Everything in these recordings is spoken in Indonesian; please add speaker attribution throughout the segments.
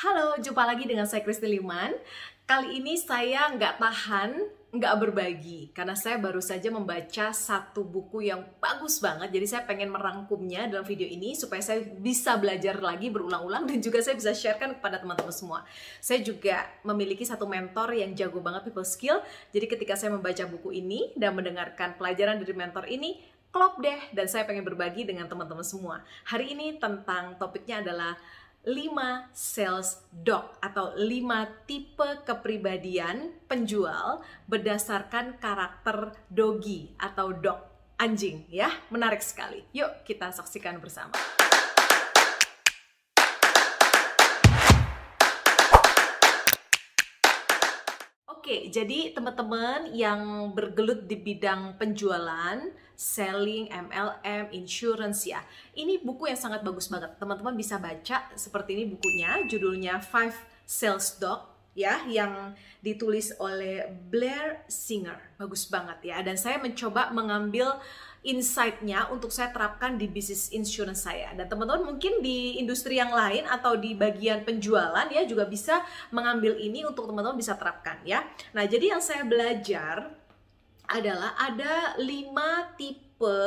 Speaker 1: Halo, jumpa lagi dengan saya Kristi Liman. Kali ini saya nggak tahan, nggak berbagi, karena saya baru saja membaca satu buku yang bagus banget. Jadi saya pengen merangkumnya dalam video ini supaya saya bisa belajar lagi berulang-ulang dan juga saya bisa sharekan kepada teman-teman semua. Saya juga memiliki satu mentor yang jago banget people skill. Jadi ketika saya membaca buku ini dan mendengarkan pelajaran dari mentor ini, klop deh dan saya pengen berbagi dengan teman-teman semua. Hari ini tentang topiknya adalah 5 sales dog atau 5 tipe kepribadian penjual berdasarkan karakter dogi atau dog anjing ya. Menarik sekali. Yuk kita saksikan bersama. Oke, jadi teman-teman yang bergelut di bidang penjualan selling, MLM, insurance ya. Ini buku yang sangat bagus banget. Teman-teman bisa baca seperti ini bukunya, judulnya Five Sales Dog ya yang ditulis oleh Blair Singer. Bagus banget ya dan saya mencoba mengambil insight-nya untuk saya terapkan di bisnis insurance saya. Dan teman-teman mungkin di industri yang lain atau di bagian penjualan ya juga bisa mengambil ini untuk teman-teman bisa terapkan ya. Nah, jadi yang saya belajar adalah ada lima tipe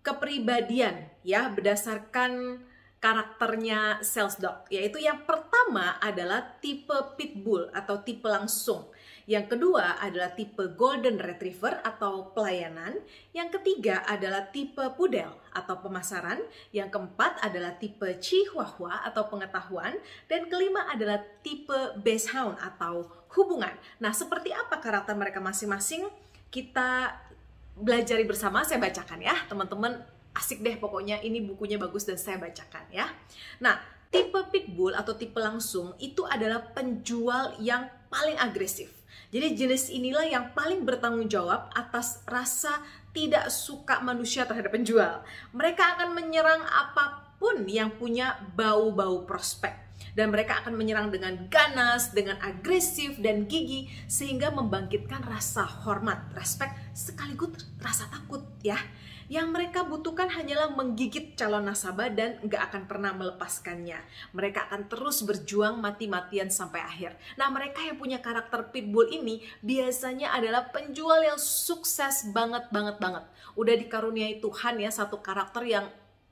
Speaker 1: kepribadian ya berdasarkan karakternya sales dog yaitu yang pertama adalah tipe pitbull atau tipe langsung yang kedua adalah tipe golden retriever atau pelayanan yang ketiga adalah tipe pudel atau pemasaran yang keempat adalah tipe chihuahua atau pengetahuan dan kelima adalah tipe base hound atau hubungan nah seperti apa karakter mereka masing-masing kita belajar bersama, saya bacakan ya teman-teman. Asik deh pokoknya ini bukunya bagus dan saya bacakan ya. Nah, tipe pitbull atau tipe langsung itu adalah penjual yang paling agresif. Jadi jenis inilah yang paling bertanggung jawab atas rasa tidak suka manusia terhadap penjual. Mereka akan menyerang apapun yang punya bau-bau prospek dan mereka akan menyerang dengan ganas, dengan agresif dan gigi sehingga membangkitkan rasa hormat, respect sekaligus rasa takut ya. Yang mereka butuhkan hanyalah menggigit calon nasabah dan nggak akan pernah melepaskannya. Mereka akan terus berjuang mati-matian sampai akhir. Nah, mereka yang punya karakter pitbull ini biasanya adalah penjual yang sukses banget banget banget. Udah dikaruniai Tuhan ya satu karakter yang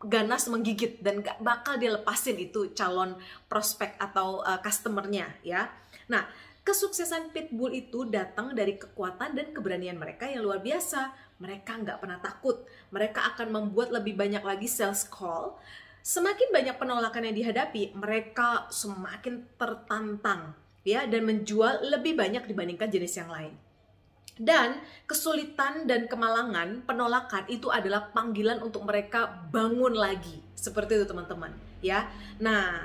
Speaker 1: ganas menggigit dan gak bakal dilepasin itu calon prospek atau uh, customernya ya. Nah, kesuksesan pitbull itu datang dari kekuatan dan keberanian mereka yang luar biasa. Mereka nggak pernah takut. Mereka akan membuat lebih banyak lagi sales call. Semakin banyak penolakan yang dihadapi, mereka semakin tertantang ya dan menjual lebih banyak dibandingkan jenis yang lain. Dan kesulitan dan kemalangan, penolakan itu adalah panggilan untuk mereka bangun lagi. Seperti itu teman-teman, ya. Nah,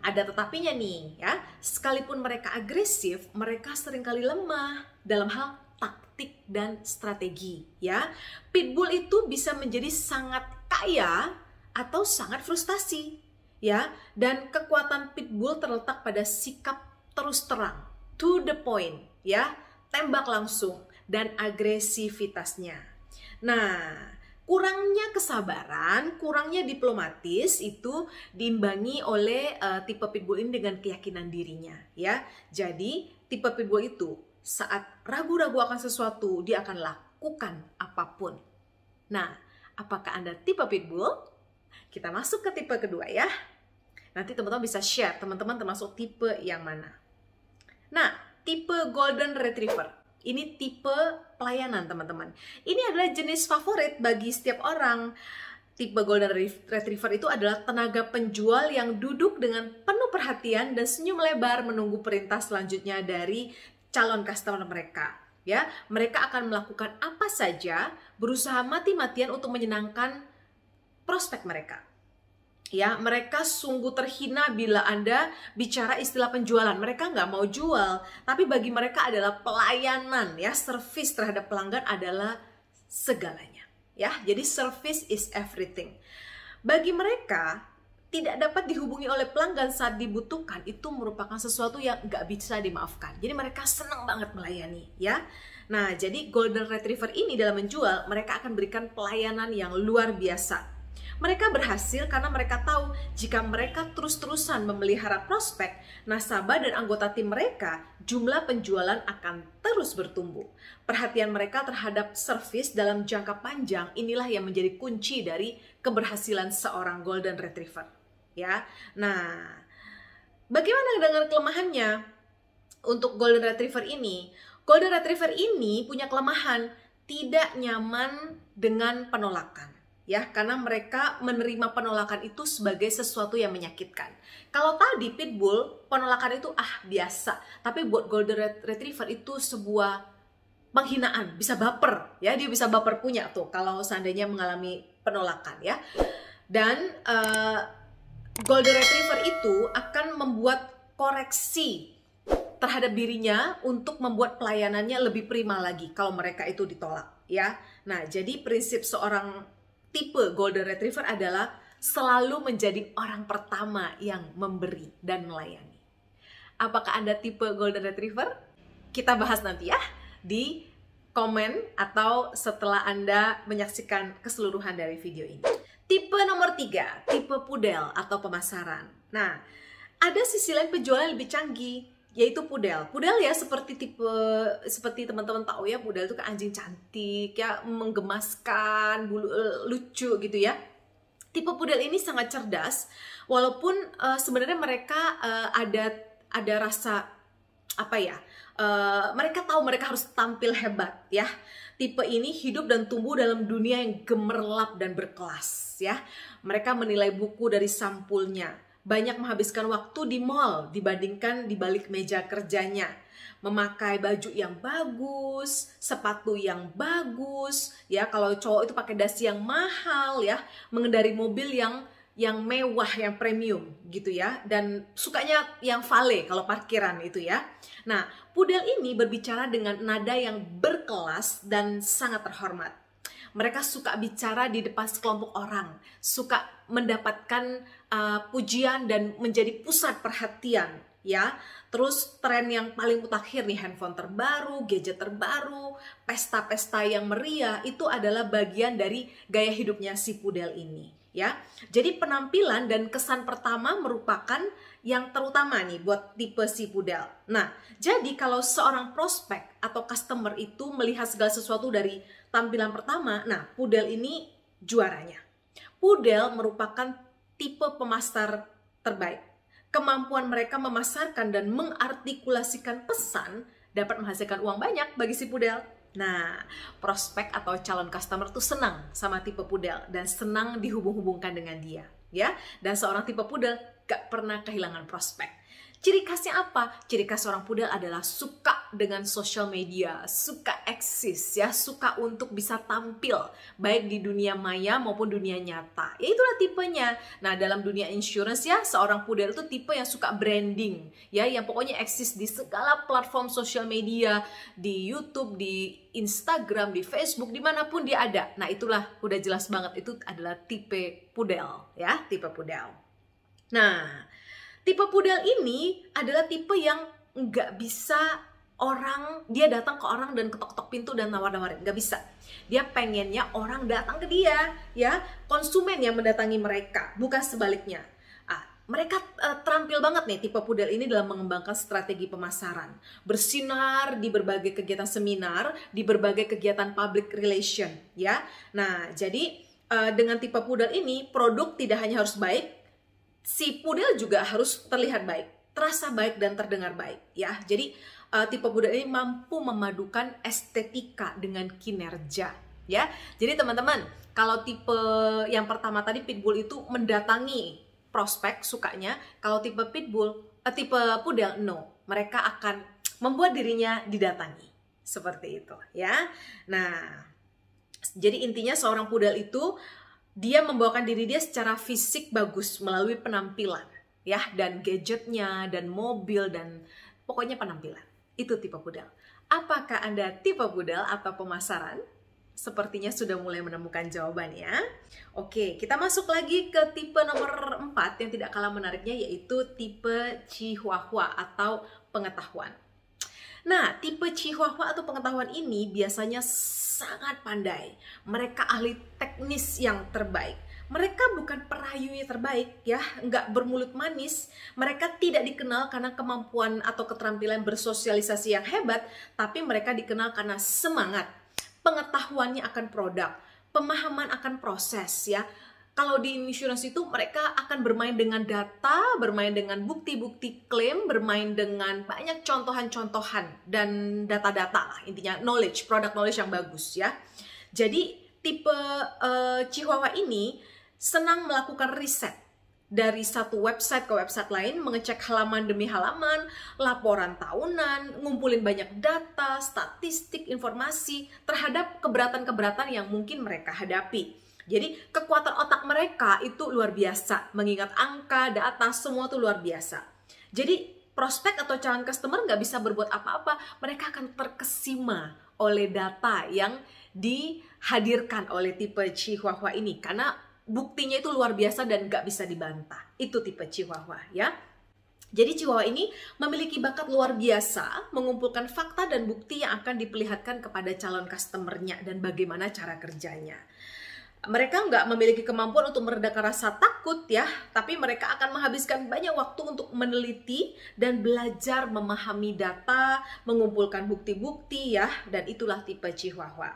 Speaker 1: ada tetapinya nih ya. Sekalipun mereka agresif, mereka seringkali lemah dalam hal taktik dan strategi ya. Pitbull itu bisa menjadi sangat kaya atau sangat frustasi ya. Dan kekuatan pitbull terletak pada sikap terus terang, to the point ya tembak langsung dan agresivitasnya. Nah, kurangnya kesabaran, kurangnya diplomatis itu diimbangi oleh uh, tipe pitbull ini dengan keyakinan dirinya, ya. Jadi, tipe pitbull itu saat ragu-ragu akan sesuatu, dia akan lakukan apapun. Nah, apakah Anda tipe pitbull? Kita masuk ke tipe kedua ya. Nanti teman-teman bisa share teman-teman termasuk tipe yang mana. Nah, tipe Golden Retriever. Ini tipe pelayanan, teman-teman. Ini adalah jenis favorit bagi setiap orang. Tipe Golden Retriever itu adalah tenaga penjual yang duduk dengan penuh perhatian dan senyum lebar menunggu perintah selanjutnya dari calon customer mereka. Ya, mereka akan melakukan apa saja, berusaha mati-matian untuk menyenangkan prospek mereka ya mereka sungguh terhina bila anda bicara istilah penjualan mereka nggak mau jual tapi bagi mereka adalah pelayanan ya service terhadap pelanggan adalah segalanya ya jadi service is everything bagi mereka tidak dapat dihubungi oleh pelanggan saat dibutuhkan itu merupakan sesuatu yang nggak bisa dimaafkan jadi mereka senang banget melayani ya nah jadi golden retriever ini dalam menjual mereka akan berikan pelayanan yang luar biasa mereka berhasil karena mereka tahu jika mereka terus-terusan memelihara prospek, nasabah dan anggota tim mereka, jumlah penjualan akan terus bertumbuh. Perhatian mereka terhadap servis dalam jangka panjang inilah yang menjadi kunci dari keberhasilan seorang golden retriever. Ya. Nah, bagaimana dengan kelemahannya? Untuk golden retriever ini, golden retriever ini punya kelemahan tidak nyaman dengan penolakan ya karena mereka menerima penolakan itu sebagai sesuatu yang menyakitkan. Kalau tadi pitbull penolakan itu ah biasa, tapi buat golden retriever itu sebuah penghinaan, bisa baper ya, dia bisa baper punya tuh kalau seandainya mengalami penolakan ya. Dan uh, golden retriever itu akan membuat koreksi terhadap dirinya untuk membuat pelayanannya lebih prima lagi kalau mereka itu ditolak ya. Nah, jadi prinsip seorang tipe golden retriever adalah selalu menjadi orang pertama yang memberi dan melayani. Apakah Anda tipe golden retriever? Kita bahas nanti ya di komen atau setelah Anda menyaksikan keseluruhan dari video ini. Tipe nomor tiga, tipe pudel atau pemasaran. Nah, ada sisi lain penjualan lebih canggih yaitu pudel. Pudel ya seperti tipe seperti teman-teman tahu ya, pudel itu kan anjing cantik ya, menggemaskan, bulu, eh, lucu gitu ya. Tipe pudel ini sangat cerdas, walaupun uh, sebenarnya mereka uh, ada ada rasa apa ya? Uh, mereka tahu mereka harus tampil hebat ya. Tipe ini hidup dan tumbuh dalam dunia yang gemerlap dan berkelas ya. Mereka menilai buku dari sampulnya banyak menghabiskan waktu di mall dibandingkan di balik meja kerjanya. Memakai baju yang bagus, sepatu yang bagus, ya kalau cowok itu pakai dasi yang mahal ya, mengendari mobil yang yang mewah, yang premium gitu ya. Dan sukanya yang vale kalau parkiran itu ya. Nah, pudel ini berbicara dengan nada yang berkelas dan sangat terhormat mereka suka bicara di depan sekelompok orang, suka mendapatkan uh, pujian dan menjadi pusat perhatian ya. Terus tren yang paling mutakhir nih handphone terbaru, gadget terbaru, pesta-pesta yang meriah itu adalah bagian dari gaya hidupnya si pudel ini ya. Jadi penampilan dan kesan pertama merupakan yang terutama nih buat tipe si pudel. Nah, jadi kalau seorang prospek atau customer itu melihat segala sesuatu dari tampilan pertama, nah pudel ini juaranya. Pudel merupakan tipe pemasar terbaik. Kemampuan mereka memasarkan dan mengartikulasikan pesan dapat menghasilkan uang banyak bagi si pudel. Nah, prospek atau calon customer tuh senang sama tipe pudel dan senang dihubung-hubungkan dengan dia, ya. Dan seorang tipe pudel gak pernah kehilangan prospek. Ciri khasnya apa? Ciri khas orang pudel adalah suka dengan sosial media, suka eksis ya, suka untuk bisa tampil baik di dunia maya maupun dunia nyata. Ya itulah tipenya. Nah, dalam dunia insurance ya, seorang pudel itu tipe yang suka branding ya, yang pokoknya eksis di segala platform sosial media, di YouTube, di Instagram, di Facebook, dimanapun dia ada. Nah, itulah udah jelas banget itu adalah tipe pudel ya, tipe pudel. Nah, tipe pudel ini adalah tipe yang nggak bisa orang dia datang ke orang dan ketok-ketok pintu dan nawar-nawarin nggak bisa dia pengennya orang datang ke dia ya konsumen yang mendatangi mereka bukan sebaliknya ah, mereka uh, terampil banget nih tipe pudel ini dalam mengembangkan strategi pemasaran bersinar di berbagai kegiatan seminar di berbagai kegiatan public relation ya nah jadi uh, dengan tipe pudel ini produk tidak hanya harus baik si pudel juga harus terlihat baik, terasa baik dan terdengar baik ya. Jadi uh, tipe pudel ini mampu memadukan estetika dengan kinerja ya. Jadi teman-teman, kalau tipe yang pertama tadi pitbull itu mendatangi prospek sukanya, kalau tipe pitbull uh, tipe pudel no, mereka akan membuat dirinya didatangi. Seperti itu ya. Nah, jadi intinya seorang pudel itu dia membawakan diri dia secara fisik bagus melalui penampilan ya dan gadgetnya dan mobil dan pokoknya penampilan itu tipe budal apakah anda tipe budal atau pemasaran sepertinya sudah mulai menemukan jawabannya oke kita masuk lagi ke tipe nomor 4 yang tidak kalah menariknya yaitu tipe chihuahua atau pengetahuan Nah, tipe Chihuahua atau pengetahuan ini biasanya sangat pandai. Mereka ahli teknis yang terbaik. Mereka bukan perayunya terbaik ya, nggak bermulut manis. Mereka tidak dikenal karena kemampuan atau keterampilan bersosialisasi yang hebat, tapi mereka dikenal karena semangat. Pengetahuannya akan produk, pemahaman akan proses ya kalau di insurance itu mereka akan bermain dengan data, bermain dengan bukti-bukti klaim, bermain dengan banyak contohan-contohan dan data-data lah intinya knowledge, product knowledge yang bagus ya. Jadi tipe uh, Chihuahua ini senang melakukan riset dari satu website ke website lain, mengecek halaman demi halaman, laporan tahunan, ngumpulin banyak data, statistik, informasi terhadap keberatan-keberatan yang mungkin mereka hadapi. Jadi kekuatan otak mereka itu luar biasa. Mengingat angka, data, semua itu luar biasa. Jadi prospek atau calon customer nggak bisa berbuat apa-apa. Mereka akan terkesima oleh data yang dihadirkan oleh tipe Chihuahua ini. Karena buktinya itu luar biasa dan nggak bisa dibantah. Itu tipe Chihuahua ya. Jadi Chihuahua ini memiliki bakat luar biasa mengumpulkan fakta dan bukti yang akan diperlihatkan kepada calon customernya dan bagaimana cara kerjanya mereka nggak memiliki kemampuan untuk meredakan rasa takut ya, tapi mereka akan menghabiskan banyak waktu untuk meneliti dan belajar memahami data, mengumpulkan bukti-bukti ya, dan itulah tipe Chihuahua.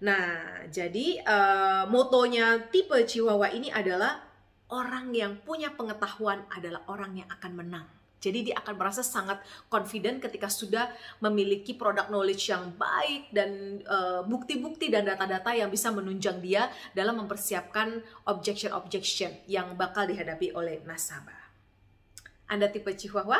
Speaker 1: Nah, jadi uh, motonya tipe Chihuahua ini adalah orang yang punya pengetahuan adalah orang yang akan menang. Jadi dia akan merasa sangat confident ketika sudah memiliki produk knowledge yang baik dan eh, bukti-bukti uh, dan data-data yang bisa menunjang dia dalam mempersiapkan objection-objection yang bakal dihadapi oleh nasabah. Anda tipe Chihuahua?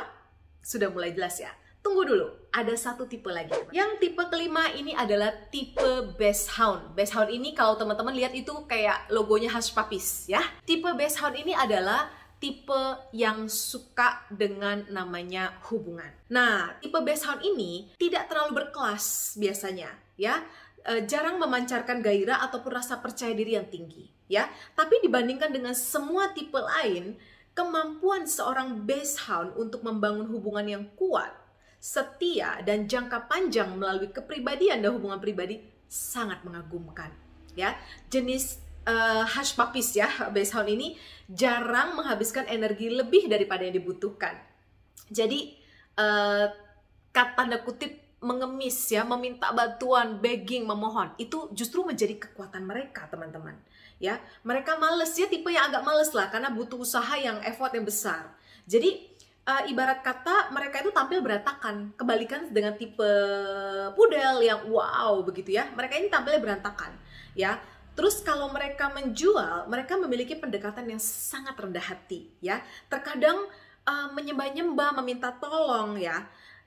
Speaker 1: Sudah mulai jelas ya? Tunggu dulu, ada satu tipe lagi. Yang tipe kelima ini adalah tipe Best Hound. Best Hound ini kalau teman-teman lihat itu kayak logonya khas papis ya. Tipe Best Hound ini adalah tipe yang suka dengan namanya hubungan. Nah, tipe best hound ini tidak terlalu berkelas biasanya, ya. E, jarang memancarkan gairah ataupun rasa percaya diri yang tinggi, ya. Tapi dibandingkan dengan semua tipe lain, kemampuan seorang best hound untuk membangun hubungan yang kuat, setia dan jangka panjang melalui kepribadian dan hubungan pribadi sangat mengagumkan, ya. Jenis uh, eh, hash papis ya base hound ini jarang menghabiskan energi lebih daripada yang dibutuhkan. Jadi uh, eh, kata tanda kutip mengemis ya, meminta bantuan, begging, memohon, itu justru menjadi kekuatan mereka, teman-teman. Ya, mereka males ya tipe yang agak males lah karena butuh usaha yang effort yang besar. Jadi uh, ibarat kata mereka itu tampil berantakan, kebalikan dengan tipe pudel yang wow begitu ya. Mereka ini tampilnya berantakan ya Terus kalau mereka menjual, mereka memiliki pendekatan yang sangat rendah hati ya. Terkadang uh, menyembah-nyembah, meminta tolong ya.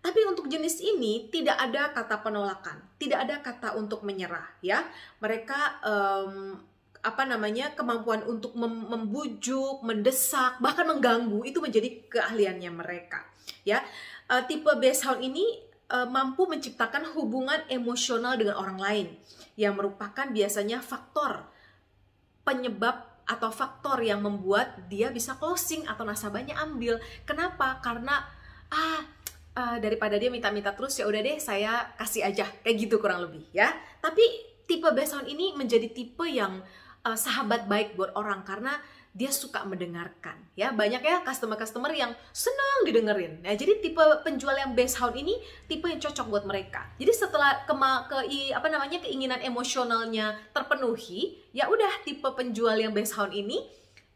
Speaker 1: Tapi untuk jenis ini tidak ada kata penolakan, tidak ada kata untuk menyerah ya. Mereka um, apa namanya kemampuan untuk mem membujuk, mendesak, bahkan mengganggu itu menjadi keahliannya mereka ya. Uh, tipe base hound ini uh, mampu menciptakan hubungan emosional dengan orang lain yang merupakan biasanya faktor penyebab atau faktor yang membuat dia bisa closing atau nasabahnya ambil. Kenapa? Karena ah uh, daripada dia minta-minta terus ya udah deh saya kasih aja kayak gitu kurang lebih ya. Tapi tipe besok ini menjadi tipe yang uh, sahabat baik buat orang karena dia suka mendengarkan ya banyak ya customer-customer yang senang didengerin nah jadi tipe penjual yang base hound ini tipe yang cocok buat mereka jadi setelah ke, ke apa namanya keinginan emosionalnya terpenuhi ya udah tipe penjual yang base hound ini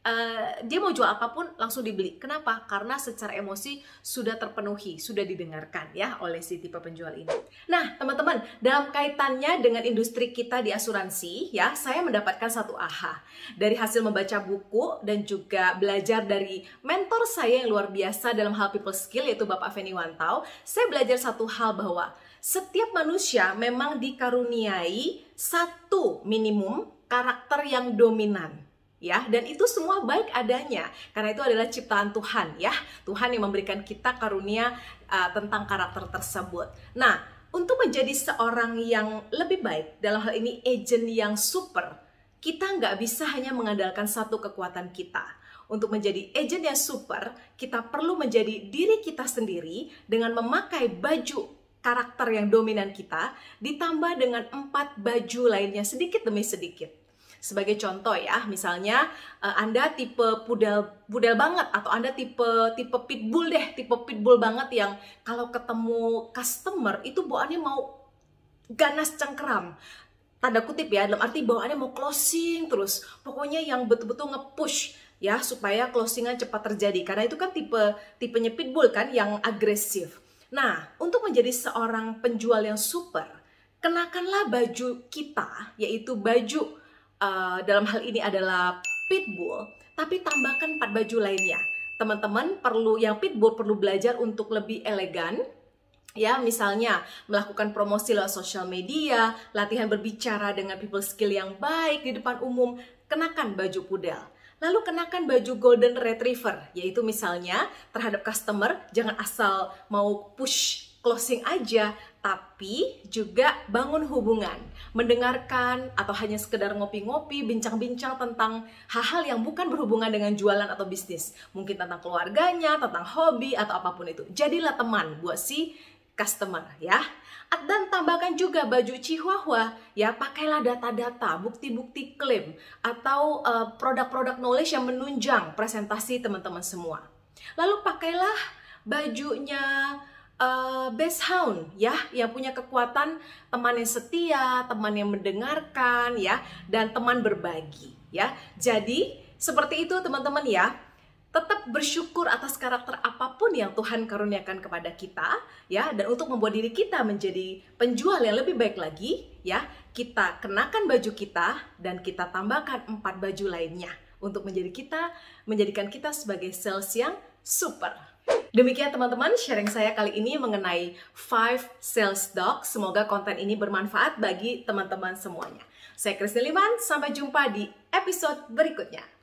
Speaker 1: Eh, dia mau jual apapun langsung dibeli. Kenapa? Karena secara emosi sudah terpenuhi, sudah didengarkan ya oleh si tipe penjual ini. Nah, teman-teman, dalam kaitannya dengan industri kita di asuransi ya, saya mendapatkan satu aha dari hasil membaca buku dan juga belajar dari mentor saya yang luar biasa dalam hal people skill yaitu Bapak Feni Wantau. Saya belajar satu hal bahwa setiap manusia memang dikaruniai satu minimum karakter yang dominan ya dan itu semua baik adanya karena itu adalah ciptaan Tuhan ya Tuhan yang memberikan kita karunia uh, tentang karakter tersebut nah untuk menjadi seorang yang lebih baik dalam hal ini agent yang super kita nggak bisa hanya mengandalkan satu kekuatan kita untuk menjadi agent yang super, kita perlu menjadi diri kita sendiri dengan memakai baju karakter yang dominan kita, ditambah dengan empat baju lainnya sedikit demi sedikit. Sebagai contoh ya, misalnya uh, Anda tipe pudel pudel banget atau Anda tipe tipe pitbull deh, tipe pitbull banget yang kalau ketemu customer itu bawaannya mau ganas cengkeram. Tanda kutip ya, dalam arti bawaannya mau closing terus. Pokoknya yang betul-betul nge-push ya supaya closingan cepat terjadi karena itu kan tipe tipenya pitbull kan yang agresif. Nah, untuk menjadi seorang penjual yang super, kenakanlah baju kita, yaitu baju Eh, dalam hal ini adalah pitbull, tapi tambahkan empat baju lainnya. Teman-teman perlu yang pitbull perlu belajar untuk lebih elegan, ya misalnya melakukan promosi lewat sosial media, latihan berbicara dengan people skill yang baik di depan umum, kenakan baju pudel. Lalu kenakan baju golden retriever, yaitu misalnya terhadap customer jangan asal mau push closing aja, tapi juga bangun hubungan, mendengarkan atau hanya sekedar ngopi-ngopi, bincang-bincang tentang hal-hal yang bukan berhubungan dengan jualan atau bisnis. Mungkin tentang keluarganya, tentang hobi atau apapun itu. Jadilah teman buat si customer ya. Dan tambahkan juga baju Chihuahua ya, pakailah data-data, bukti-bukti klaim atau eh, produk-produk uh, knowledge yang menunjang presentasi teman-teman semua. Lalu pakailah bajunya uh, best hound ya yang punya kekuatan teman yang setia, teman yang mendengarkan ya dan teman berbagi ya. Jadi seperti itu teman-teman ya. Tetap bersyukur atas karakter apapun yang Tuhan karuniakan kepada kita ya dan untuk membuat diri kita menjadi penjual yang lebih baik lagi ya. Kita kenakan baju kita dan kita tambahkan empat baju lainnya untuk menjadi kita menjadikan kita sebagai sales yang super. Demikian teman-teman sharing saya kali ini mengenai Five sales Dog. Semoga konten ini bermanfaat bagi teman-teman semuanya. Saya Kristin Liman, sampai jumpa di episode berikutnya.